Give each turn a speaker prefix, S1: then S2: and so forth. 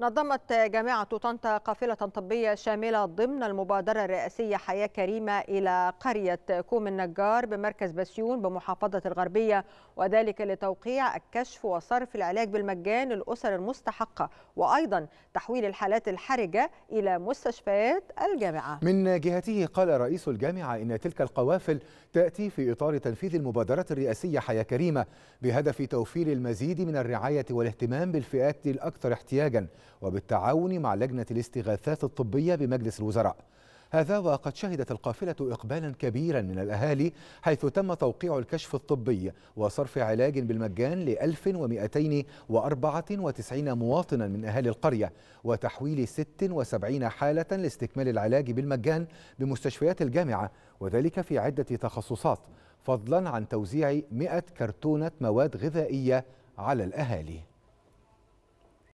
S1: نظمت جامعة طنطا قافلة طبية شاملة ضمن المبادرة الرئاسية حياة كريمة إلى قرية كوم النجار بمركز بسيون بمحافظة الغربية وذلك لتوقيع الكشف وصرف العلاج بالمجان للأسر المستحقة وأيضا تحويل الحالات الحرجة إلى مستشفيات الجامعة
S2: من جهته قال رئيس الجامعة إن تلك القوافل تأتي في إطار تنفيذ المبادرة الرئاسية حياة كريمة بهدف توفير المزيد من الرعاية والاهتمام بالفئات الأكثر احتياجاً وبالتعاون مع لجنة الاستغاثات الطبية بمجلس الوزراء هذا وقد شهدت القافلة إقبالا كبيرا من الأهالي حيث تم توقيع الكشف الطبي وصرف علاج بالمجان ل 1294 مواطنا من أهالي القرية وتحويل 76 حالة لاستكمال العلاج بالمجان بمستشفيات الجامعة وذلك في عدة تخصصات فضلا عن توزيع 100 كرتونة مواد غذائية على الأهالي